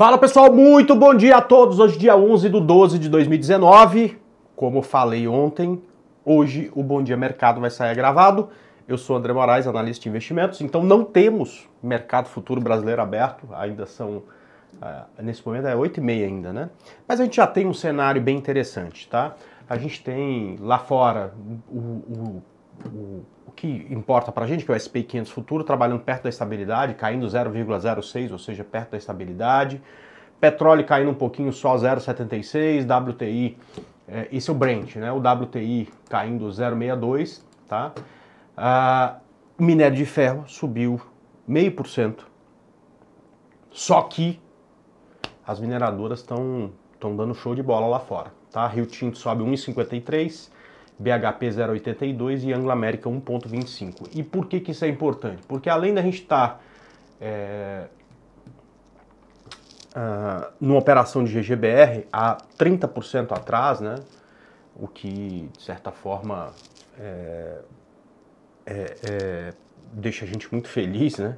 Fala pessoal, muito bom dia a todos. Hoje, dia 11 de 12 de 2019. Como falei ontem, hoje o Bom Dia Mercado vai sair gravado. Eu sou André Moraes, analista de investimentos, então não temos mercado futuro brasileiro aberto, ainda são. Ah, nesse momento é 8h30 ainda, né? Mas a gente já tem um cenário bem interessante, tá? A gente tem lá fora o, o o, o que importa para a gente, que é o SP 500 futuro, trabalhando perto da estabilidade, caindo 0,06, ou seja, perto da estabilidade. Petróleo caindo um pouquinho, só 0,76. WTI, é, esse é o Brent, né? O WTI caindo 0,62, tá? Ah, minério de ferro subiu 0,5%. Só que as mineradoras estão dando show de bola lá fora. Tá? Rio Tinto sobe 1,53%, BHP 0,82 e Anglo América 1,25. E por que, que isso é importante? Porque além da gente estar tá, é, uh, numa operação de GGBR a 30% atrás, né, o que de certa forma é, é, é, deixa a gente muito feliz, né?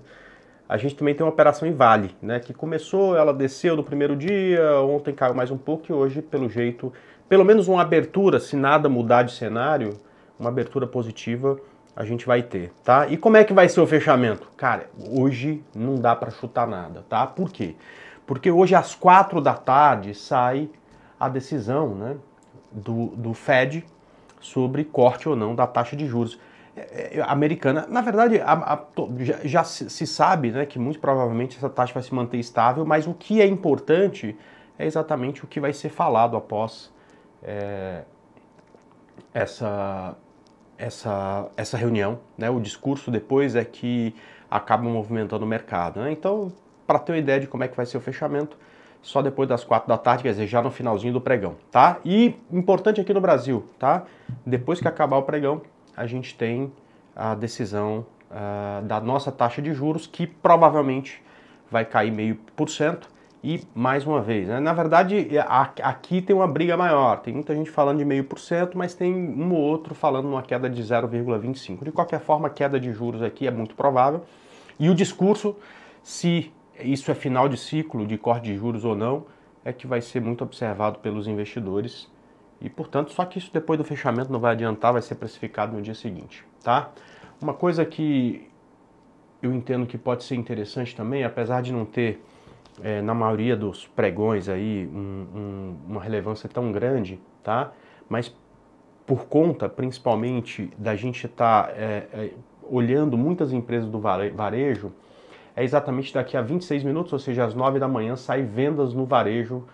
A gente também tem uma operação em Vale, né? Que começou, ela desceu no primeiro dia, ontem caiu mais um pouco e hoje, pelo jeito, pelo menos uma abertura, se nada mudar de cenário, uma abertura positiva a gente vai ter, tá? E como é que vai ser o fechamento? Cara, hoje não dá para chutar nada, tá? Por quê? Porque hoje às quatro da tarde sai a decisão, né, do, do Fed sobre corte ou não da taxa de juros é, é, é, americana. Na verdade, a, a, já, já se, se sabe, né, que muito provavelmente essa taxa vai se manter estável, mas o que é importante é exatamente o que vai ser falado após é, essa, essa, essa reunião. Né? O discurso depois é que acaba movimentando o mercado. Né? Então, para ter uma ideia de como é que vai ser o fechamento, só depois das quatro da tarde, quer dizer, já no finalzinho do pregão, tá? E importante aqui no Brasil, tá? Depois que acabar o pregão, a gente tem a decisão uh, da nossa taxa de juros, que provavelmente vai cair meio por cento. E, mais uma vez, né? na verdade, aqui tem uma briga maior. Tem muita gente falando de meio por cento, mas tem um ou outro falando uma queda de 0,25. De qualquer forma, queda de juros aqui é muito provável. E o discurso, se isso é final de ciclo, de corte de juros ou não, é que vai ser muito observado pelos investidores. E, portanto, só que isso depois do fechamento não vai adiantar, vai ser precificado no dia seguinte, tá? Uma coisa que eu entendo que pode ser interessante também, apesar de não ter é, na maioria dos pregões aí um, um, uma relevância tão grande, tá? Mas por conta, principalmente, da gente estar tá, é, é, olhando muitas empresas do varejo, é exatamente daqui a 26 minutos, ou seja, às 9 da manhã, sai vendas no varejo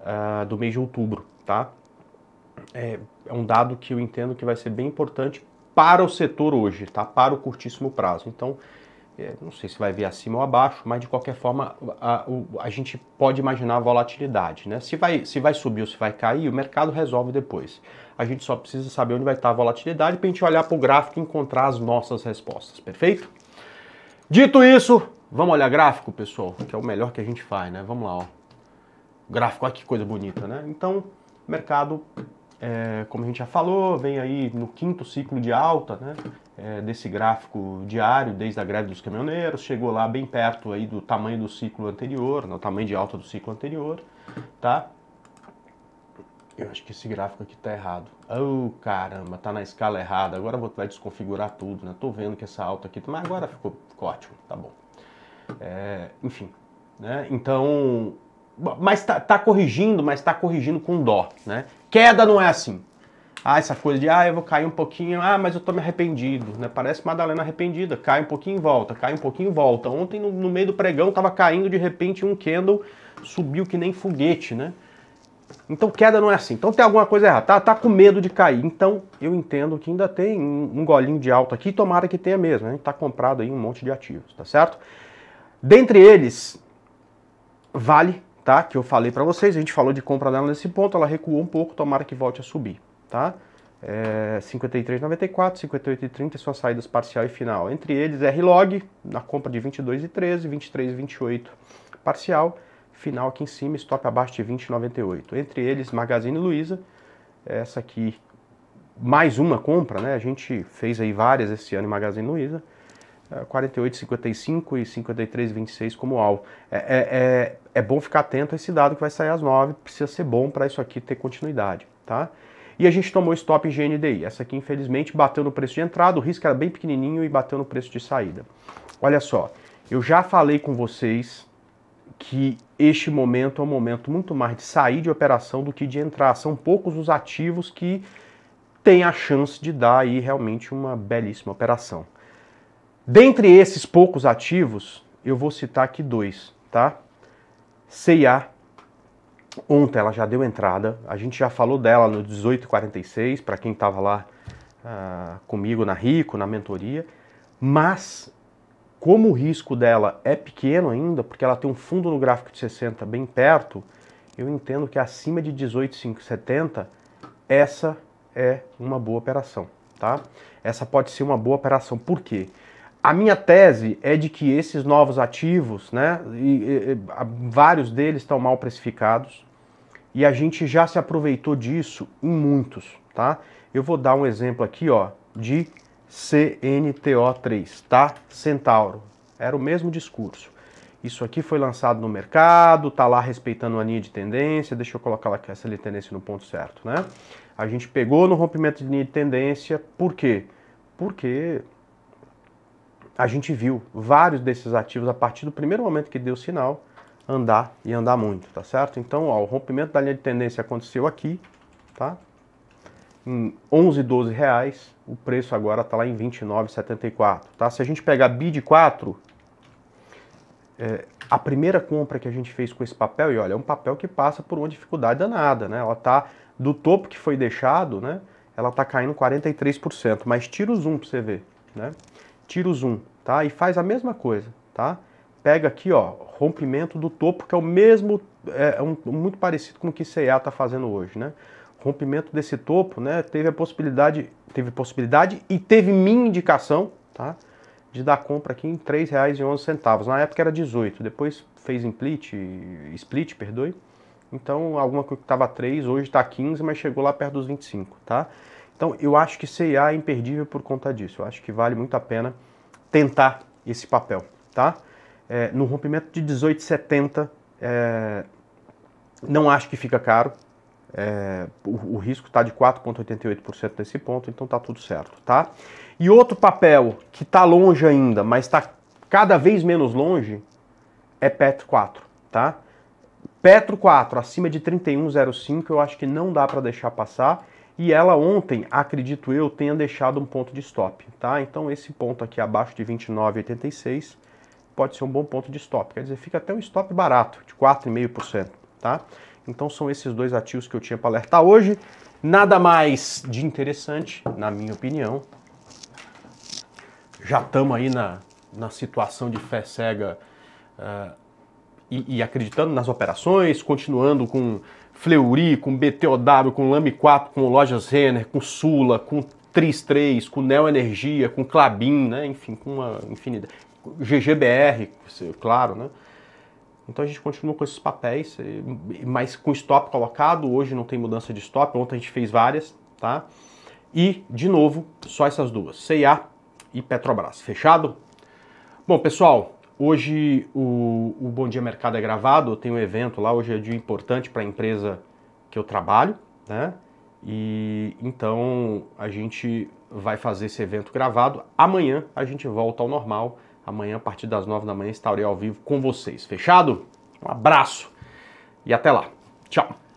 uh, do mês de outubro, tá? É, é um dado que eu entendo que vai ser bem importante para o setor hoje, tá? Para o curtíssimo prazo. Então, é, não sei se vai vir acima ou abaixo, mas de qualquer forma a, a, gente pode imaginar a volatilidade. Né? Se, vai, se vai subir ou se vai cair, o mercado resolve depois. A gente só precisa saber onde vai estar a volatilidade para a gente olhar para o gráfico e encontrar as nossas respostas, perfeito? Dito isso, vamos olhar gráfico, pessoal, que é o melhor que a gente faz, né? Vamos lá, ó. Gráfico, olha que coisa bonita, né? Então, mercado, é, como a gente já falou, vem aí no quinto ciclo de alta, né? é, desse gráfico diário, desde a greve dos caminhoneiros, chegou lá bem perto aí do tamanho do ciclo anterior, no tamanho de alta do ciclo anterior, tá? Eu acho que esse gráfico aqui tá errado. Oh, caramba, tá na escala errada. Agora vou, vai desconfigurar tudo, né? Tô vendo que essa alta aqui... Mas agora ficou, ficou ótimo, tá bom. É, enfim, né? Então... Mas tá, tá corrigindo, mas tá corrigindo com dó, né? Queda não é assim. Ah, essa coisa de, ah, eu vou cair um pouquinho, ah, mas eu tô me arrependido, né? Parece Madalena arrependida, cai um pouquinho e volta, cai um pouquinho e volta. Ontem, no, no meio do pregão, tava caindo, de repente, um candle subiu que nem foguete, né? Então queda não é assim. Então tem alguma coisa errada. Tá, tá com medo de cair. Então eu entendo que ainda tem um, um golinho de alta aqui. Tomara que tenha mesmo. A gente tá comprado aí um monte de ativos, tá certo? Dentre eles, Vale, tá? Que eu falei para vocês. A gente falou de compra dela nesse ponto. Ela recuou um pouco. Tomara que volte a subir tá? É, 53,94, 58,30 são as saídas parcial e final. Entre eles, R-Log, na compra de 22,13, 23,28 parcial, final aqui em cima, stop abaixo de 20,98. Entre eles, Magazine Luiza, essa aqui, mais uma compra, né? A gente fez aí várias esse ano em Magazine Luiza. 48,55 é, e 53,26 como alvo. É, é, é, é bom ficar atento a esse dado que vai sair às 9, precisa ser bom para isso aqui ter continuidade, tá? E a gente tomou stop GNDI. Essa aqui, infelizmente, bateu no preço de entrada, o risco era bem pequenininho e bateu no preço de saída. Olha só, eu já falei com vocês que este momento é um momento muito mais de sair de operação do que de entrar. São poucos os ativos que têm a chance de dar aí realmente uma belíssima operação. Dentre esses poucos ativos, eu vou citar aqui dois, tá? CIA Ontem ela já deu entrada, a gente já falou dela no 1846, para quem estava lá uh, comigo na Rico, na mentoria, mas como o risco dela é pequeno ainda, porque ela tem um fundo no gráfico de 60 bem perto, eu entendo que acima de 18,570, essa é uma boa operação, tá? Essa pode ser uma boa operação, por quê? Porque a minha tese é de que esses novos ativos, né, e, e, vários deles estão mal precificados e a gente já se aproveitou disso em muitos, tá? Eu vou dar um exemplo aqui, ó, de CNTO3, tá? Centauro. Era o mesmo discurso. Isso aqui foi lançado no mercado, tá lá respeitando a linha de tendência. Deixa eu colocar aqui essa linha de tendência no ponto certo, né? A gente pegou no rompimento de linha de tendência, por quê? Porque a gente viu vários desses ativos a partir do primeiro momento que deu sinal andar e andar muito, tá certo? Então, ó, o rompimento da linha de tendência aconteceu aqui, tá? Em 11, 12 reais, o preço agora está lá em 29,74, tá? Se a gente pegar BID 4, é, a primeira compra que a gente fez com esse papel, e olha, é um papel que passa por uma dificuldade danada, né? Ela tá do topo que foi deixado, né? Ela tá caindo 43%, mas tira o zoom para você ver, né? Tira o zoom tá? E faz a mesma coisa, tá? Pega aqui, ó, rompimento do topo, que é o mesmo, é, é um, muito parecido com o que CEA está fazendo hoje, né? Rompimento desse topo, né? Teve a possibilidade, teve possibilidade e teve minha indicação, tá? De dar compra aqui em R$ 3,11. Na época era 18, depois fez split, split, perdoe. Então, alguma coisa que estava 3, hoje está 15, mas chegou lá perto dos 25, tá? Então, eu acho que CEA é imperdível por conta disso. Eu acho que vale muito a pena tentar esse papel, tá? É, no rompimento de 1870, é, não acho que fica caro. É, o, o, risco está de 4,88% nesse ponto, então tá tudo certo, tá? E outro papel que está longe ainda, mas está cada vez menos longe, é Petro 4, tá? Petro 4, acima de 31,05, eu acho que não dá para deixar passar. E ela ontem, acredito eu, tenha deixado um ponto de stop, tá? Então esse ponto aqui abaixo de 29,86 pode ser um bom ponto de stop. Quer dizer, fica até um stop barato, de 4,5%, tá? Então são esses dois ativos que eu tinha para alertar hoje. Nada mais de interessante, na minha opinião. Já estamos aí na, na situação de fé cega uh, e, e acreditando nas operações, continuando com Fleury, com BTOW, com Lame 4, com Lojas Renner, com Sula, com Tris 3, com Neo Energia, com Clabin, né? Enfim, com uma infinidade. GGBR, é claro, né? Então a gente continua com esses papéis, mas com stop colocado, hoje não tem mudança de stop, ontem a gente fez várias, tá? E, de novo, só essas duas, CIA e Petrobras. Fechado? Bom, pessoal, Hoje o, o, Bom Dia Mercado é gravado, eu tenho um evento lá, hoje é dia importante para a empresa que eu trabalho, né? E então a gente vai fazer esse evento gravado. Amanhã a gente volta ao normal. Amanhã, a partir das nove da manhã, estarei ao vivo com vocês. Fechado? Um abraço e até lá. Tchau!